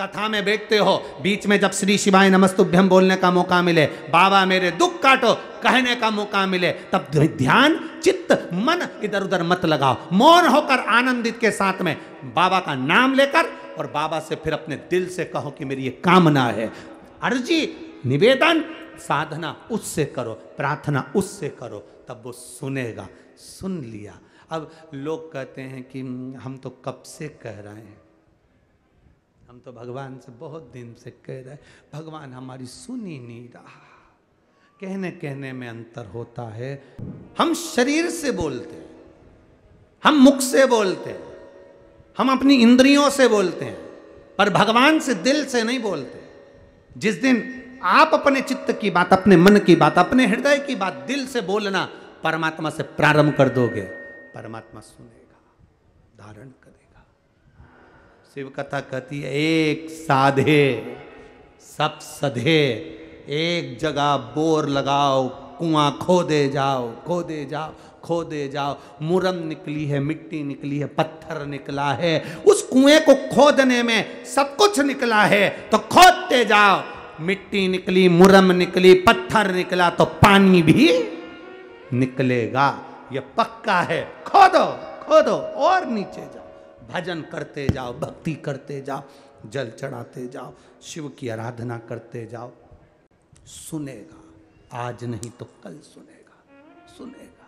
कथा में बैठते हो बीच में जब श्री शिवाय नमस्तुभ्यम बोलने का मौका मिले बाबा मेरे दुख काटो कहने का मौका मिले तब ध्यान चित्त मन इधर उधर मत लगाओ मौन होकर आनंदित के साथ में बाबा का नाम लेकर और बाबा से फिर अपने दिल से कहो कि मेरी ये कामना है अर्जी निवेदन साधना उससे करो प्रार्थना उससे करो तब वो सुनेगा सुन लिया अब लोग कहते हैं कि हम तो कब से कह रहे हैं हम तो भगवान से बहुत दिन से कह रहे भगवान हमारी सुनी नहीं रहा कहने कहने में अंतर होता है हम शरीर से बोलते हैं हम मुख से बोलते हैं हम अपनी इंद्रियों से बोलते हैं पर भगवान से दिल से नहीं बोलते जिस दिन आप अपने चित्त की बात अपने मन की बात अपने हृदय की बात दिल से बोलना परमात्मा से प्रारंभ कर दोगे परमात्मा सुनेगा धारण करेगा शिव कथा कहती है एक साधे सब सधे एक जगह बोर लगाओ कुआं खोदे जाओ खोदे जाओ खोदे जाओ मुरम निकली है मिट्टी निकली है पत्थर निकला है उस कुएं को खोदने में सब कुछ निकला है तो खोदते जाओ मिट्टी निकली मुरम निकली पत्थर निकला तो पानी भी निकलेगा यह पक्का है खोदो खोदो और नीचे जाओ भजन करते जाओ भक्ति करते जाओ जल चढ़ाते जाओ शिव की आराधना करते जाओ सुनेगा आज नहीं तो कल सुनेगा सुनेगा